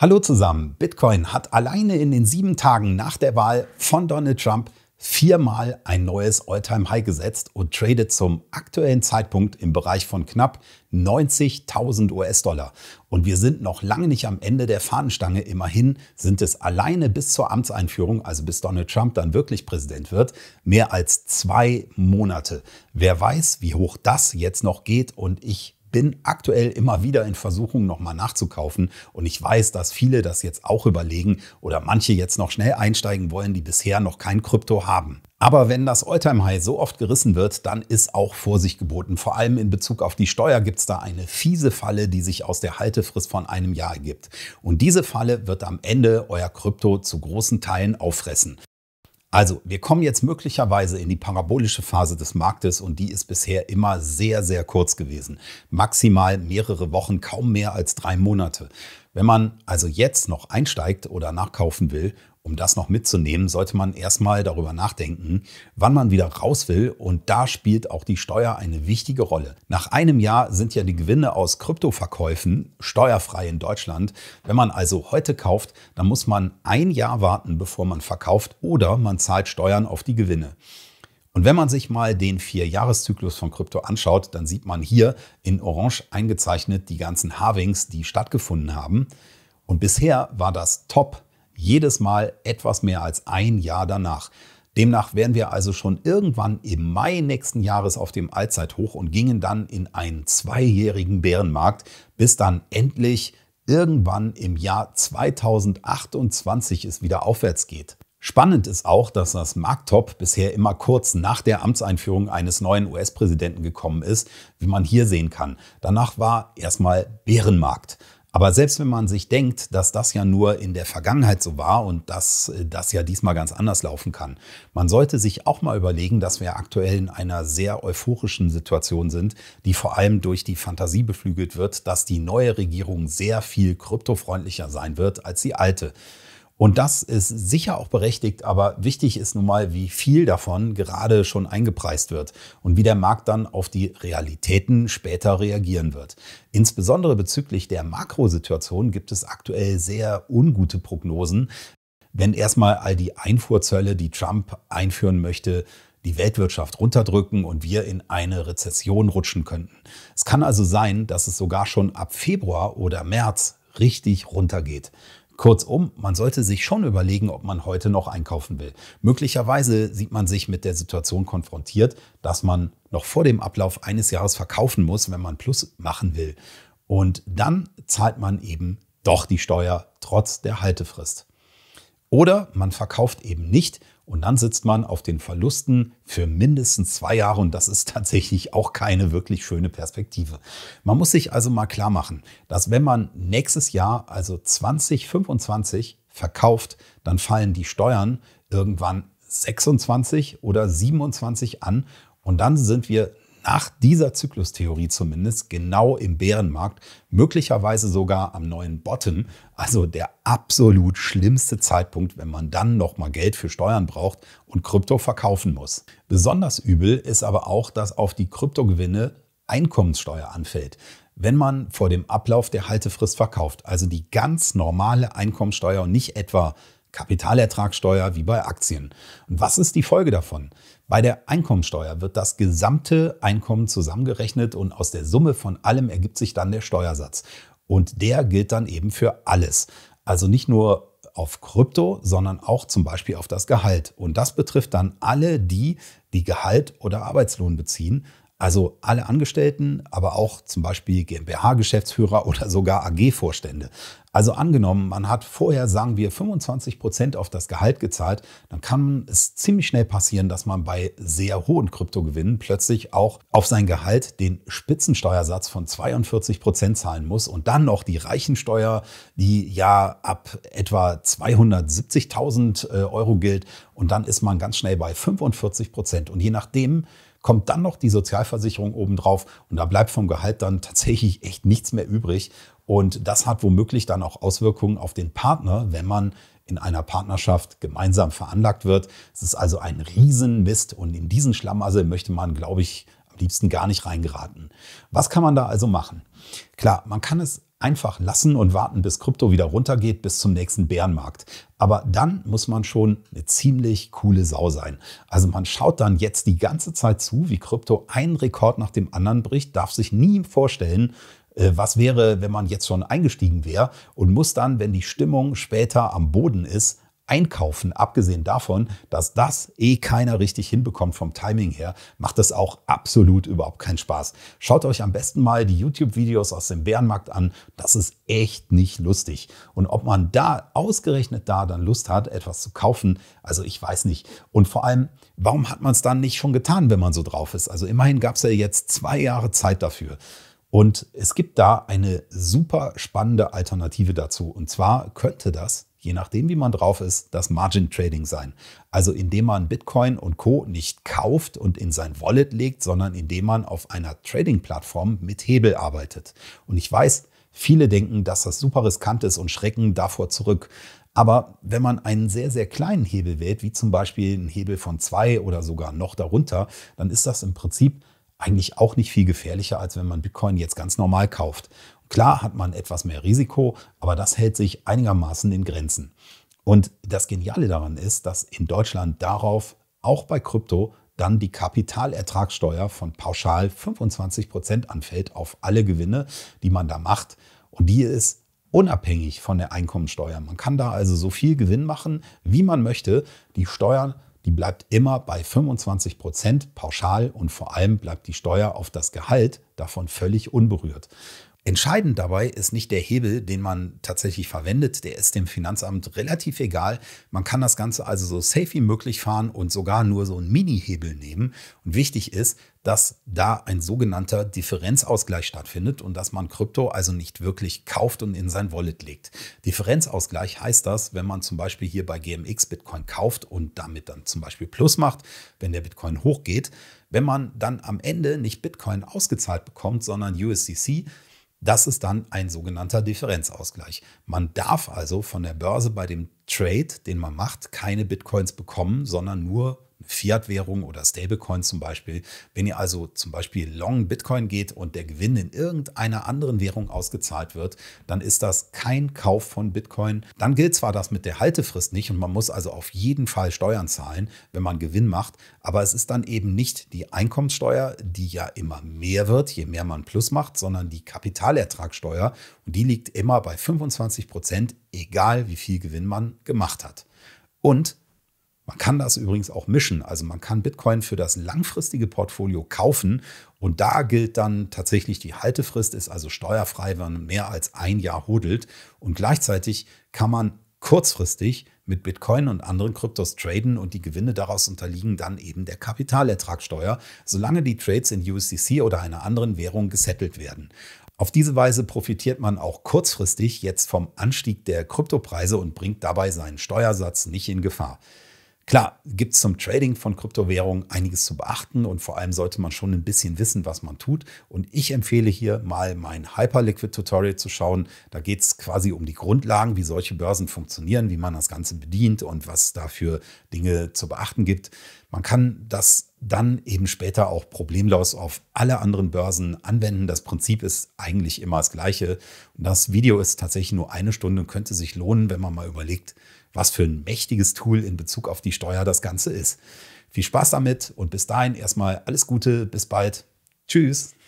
Hallo zusammen. Bitcoin hat alleine in den sieben Tagen nach der Wahl von Donald Trump viermal ein neues All-Time-High gesetzt und tradet zum aktuellen Zeitpunkt im Bereich von knapp 90.000 US-Dollar. Und wir sind noch lange nicht am Ende der Fahnenstange. Immerhin sind es alleine bis zur Amtseinführung, also bis Donald Trump dann wirklich Präsident wird, mehr als zwei Monate. Wer weiß, wie hoch das jetzt noch geht und ich bin aktuell immer wieder in Versuchung, nochmal nachzukaufen. Und ich weiß, dass viele das jetzt auch überlegen oder manche jetzt noch schnell einsteigen wollen, die bisher noch kein Krypto haben. Aber wenn das Alltime-High so oft gerissen wird, dann ist auch Vorsicht geboten. Vor allem in Bezug auf die Steuer gibt es da eine fiese Falle, die sich aus der Haltefrist von einem Jahr ergibt. Und diese Falle wird am Ende euer Krypto zu großen Teilen auffressen. Also, wir kommen jetzt möglicherweise in die parabolische Phase des Marktes und die ist bisher immer sehr, sehr kurz gewesen. Maximal mehrere Wochen, kaum mehr als drei Monate. Wenn man also jetzt noch einsteigt oder nachkaufen will um das noch mitzunehmen, sollte man erstmal darüber nachdenken, wann man wieder raus will und da spielt auch die Steuer eine wichtige Rolle. Nach einem Jahr sind ja die Gewinne aus Kryptoverkäufen steuerfrei in Deutschland. Wenn man also heute kauft, dann muss man ein Jahr warten, bevor man verkauft oder man zahlt Steuern auf die Gewinne. Und wenn man sich mal den Vierjahreszyklus von Krypto anschaut, dann sieht man hier in Orange eingezeichnet die ganzen Harvings, die stattgefunden haben. Und bisher war das Top jedes Mal etwas mehr als ein Jahr danach. Demnach wären wir also schon irgendwann im Mai nächsten Jahres auf dem Allzeithoch und gingen dann in einen zweijährigen Bärenmarkt, bis dann endlich irgendwann im Jahr 2028 es wieder aufwärts geht. Spannend ist auch, dass das Markttop bisher immer kurz nach der Amtseinführung eines neuen US-Präsidenten gekommen ist, wie man hier sehen kann. Danach war erstmal Bärenmarkt. Aber selbst wenn man sich denkt, dass das ja nur in der Vergangenheit so war und dass äh, das ja diesmal ganz anders laufen kann, man sollte sich auch mal überlegen, dass wir aktuell in einer sehr euphorischen Situation sind, die vor allem durch die Fantasie beflügelt wird, dass die neue Regierung sehr viel kryptofreundlicher sein wird als die alte. Und das ist sicher auch berechtigt, aber wichtig ist nun mal, wie viel davon gerade schon eingepreist wird und wie der Markt dann auf die Realitäten später reagieren wird. Insbesondere bezüglich der Makrosituation gibt es aktuell sehr ungute Prognosen. Wenn erstmal all die Einfuhrzölle, die Trump einführen möchte, die Weltwirtschaft runterdrücken und wir in eine Rezession rutschen könnten. Es kann also sein, dass es sogar schon ab Februar oder März richtig runtergeht. Kurzum, man sollte sich schon überlegen, ob man heute noch einkaufen will. Möglicherweise sieht man sich mit der Situation konfrontiert, dass man noch vor dem Ablauf eines Jahres verkaufen muss, wenn man Plus machen will. Und dann zahlt man eben doch die Steuer trotz der Haltefrist. Oder man verkauft eben nicht und dann sitzt man auf den Verlusten für mindestens zwei Jahre und das ist tatsächlich auch keine wirklich schöne Perspektive. Man muss sich also mal klar machen, dass wenn man nächstes Jahr, also 2025, verkauft, dann fallen die Steuern irgendwann 26 oder 27 an und dann sind wir nach dieser Zyklustheorie zumindest genau im Bärenmarkt, möglicherweise sogar am neuen Bottom, also der absolut schlimmste Zeitpunkt, wenn man dann noch mal Geld für Steuern braucht und Krypto verkaufen muss. Besonders übel ist aber auch, dass auf die Kryptogewinne Einkommenssteuer anfällt wenn man vor dem Ablauf der Haltefrist verkauft, also die ganz normale Einkommenssteuer und nicht etwa Kapitalertragssteuer wie bei Aktien. Und was ist die Folge davon? Bei der Einkommensteuer wird das gesamte Einkommen zusammengerechnet und aus der Summe von allem ergibt sich dann der Steuersatz. Und der gilt dann eben für alles. Also nicht nur auf Krypto, sondern auch zum Beispiel auf das Gehalt. Und das betrifft dann alle die, die Gehalt oder Arbeitslohn beziehen. Also alle Angestellten, aber auch zum Beispiel GmbH-Geschäftsführer oder sogar AG-Vorstände. Also angenommen, man hat vorher, sagen wir, 25 Prozent auf das Gehalt gezahlt, dann kann es ziemlich schnell passieren, dass man bei sehr hohen Kryptogewinnen plötzlich auch auf sein Gehalt den Spitzensteuersatz von 42 Prozent zahlen muss und dann noch die Reichensteuer, die ja ab etwa 270.000 äh, Euro gilt. Und dann ist man ganz schnell bei 45 Prozent. Und je nachdem, kommt dann noch die Sozialversicherung obendrauf und da bleibt vom Gehalt dann tatsächlich echt nichts mehr übrig. Und das hat womöglich dann auch Auswirkungen auf den Partner, wenn man in einer Partnerschaft gemeinsam veranlagt wird. Es ist also ein Riesenmist und in diesen Schlamassel möchte man, glaube ich, am liebsten gar nicht reingeraten. Was kann man da also machen? Klar, man kann es einfach lassen und warten, bis Krypto wieder runtergeht, bis zum nächsten Bärenmarkt. Aber dann muss man schon eine ziemlich coole Sau sein. Also man schaut dann jetzt die ganze Zeit zu, wie Krypto einen Rekord nach dem anderen bricht, darf sich nie vorstellen, äh, was wäre, wenn man jetzt schon eingestiegen wäre und muss dann, wenn die Stimmung später am Boden ist, einkaufen. Abgesehen davon, dass das eh keiner richtig hinbekommt vom Timing her, macht das auch absolut überhaupt keinen Spaß. Schaut euch am besten mal die YouTube-Videos aus dem Bärenmarkt an. Das ist echt nicht lustig. Und ob man da ausgerechnet da dann Lust hat, etwas zu kaufen, also ich weiß nicht. Und vor allem, warum hat man es dann nicht schon getan, wenn man so drauf ist? Also immerhin gab es ja jetzt zwei Jahre Zeit dafür. Und es gibt da eine super spannende Alternative dazu. Und zwar könnte das je nachdem, wie man drauf ist, das Margin Trading sein. Also indem man Bitcoin und Co. nicht kauft und in sein Wallet legt, sondern indem man auf einer Trading-Plattform mit Hebel arbeitet. Und ich weiß, viele denken, dass das super riskant ist und schrecken davor zurück. Aber wenn man einen sehr, sehr kleinen Hebel wählt, wie zum Beispiel einen Hebel von zwei oder sogar noch darunter, dann ist das im Prinzip eigentlich auch nicht viel gefährlicher, als wenn man Bitcoin jetzt ganz normal kauft. Klar hat man etwas mehr Risiko, aber das hält sich einigermaßen in Grenzen. Und das Geniale daran ist, dass in Deutschland darauf auch bei Krypto dann die Kapitalertragssteuer von pauschal 25% Prozent anfällt auf alle Gewinne, die man da macht. Und die ist unabhängig von der Einkommensteuer. Man kann da also so viel Gewinn machen, wie man möchte. Die Steuer, die bleibt immer bei 25% Prozent pauschal und vor allem bleibt die Steuer auf das Gehalt davon völlig unberührt. Entscheidend dabei ist nicht der Hebel, den man tatsächlich verwendet, der ist dem Finanzamt relativ egal. Man kann das Ganze also so safe wie möglich fahren und sogar nur so einen Mini-Hebel nehmen. Und wichtig ist, dass da ein sogenannter Differenzausgleich stattfindet und dass man Krypto also nicht wirklich kauft und in sein Wallet legt. Differenzausgleich heißt das, wenn man zum Beispiel hier bei GMX Bitcoin kauft und damit dann zum Beispiel Plus macht, wenn der Bitcoin hochgeht, wenn man dann am Ende nicht Bitcoin ausgezahlt bekommt, sondern USDC, das ist dann ein sogenannter Differenzausgleich. Man darf also von der Börse bei dem Trade, den man macht, keine Bitcoins bekommen, sondern nur Fiat-Währung oder Stablecoin zum Beispiel. Wenn ihr also zum Beispiel long Bitcoin geht und der Gewinn in irgendeiner anderen Währung ausgezahlt wird, dann ist das kein Kauf von Bitcoin. Dann gilt zwar das mit der Haltefrist nicht und man muss also auf jeden Fall Steuern zahlen, wenn man Gewinn macht, aber es ist dann eben nicht die Einkommenssteuer, die ja immer mehr wird, je mehr man Plus macht, sondern die Kapitalertragssteuer und die liegt immer bei 25 Prozent, egal wie viel Gewinn man gemacht hat. Und man kann das übrigens auch mischen. Also man kann Bitcoin für das langfristige Portfolio kaufen und da gilt dann tatsächlich die Haltefrist, ist also steuerfrei, wenn man mehr als ein Jahr hodelt. Und gleichzeitig kann man kurzfristig mit Bitcoin und anderen Kryptos traden und die Gewinne daraus unterliegen dann eben der Kapitalertragssteuer, solange die Trades in USDC oder einer anderen Währung gesettelt werden. Auf diese Weise profitiert man auch kurzfristig jetzt vom Anstieg der Kryptopreise und bringt dabei seinen Steuersatz nicht in Gefahr. Klar, gibt es zum Trading von Kryptowährungen einiges zu beachten und vor allem sollte man schon ein bisschen wissen, was man tut. Und ich empfehle hier mal mein Hyperliquid-Tutorial zu schauen. Da geht es quasi um die Grundlagen, wie solche Börsen funktionieren, wie man das Ganze bedient und was dafür Dinge zu beachten gibt. Man kann das dann eben später auch problemlos auf alle anderen Börsen anwenden. Das Prinzip ist eigentlich immer das gleiche. Und das Video ist tatsächlich nur eine Stunde und könnte sich lohnen, wenn man mal überlegt, was für ein mächtiges Tool in Bezug auf die Steuer das Ganze ist. Viel Spaß damit und bis dahin erstmal alles Gute, bis bald. Tschüss.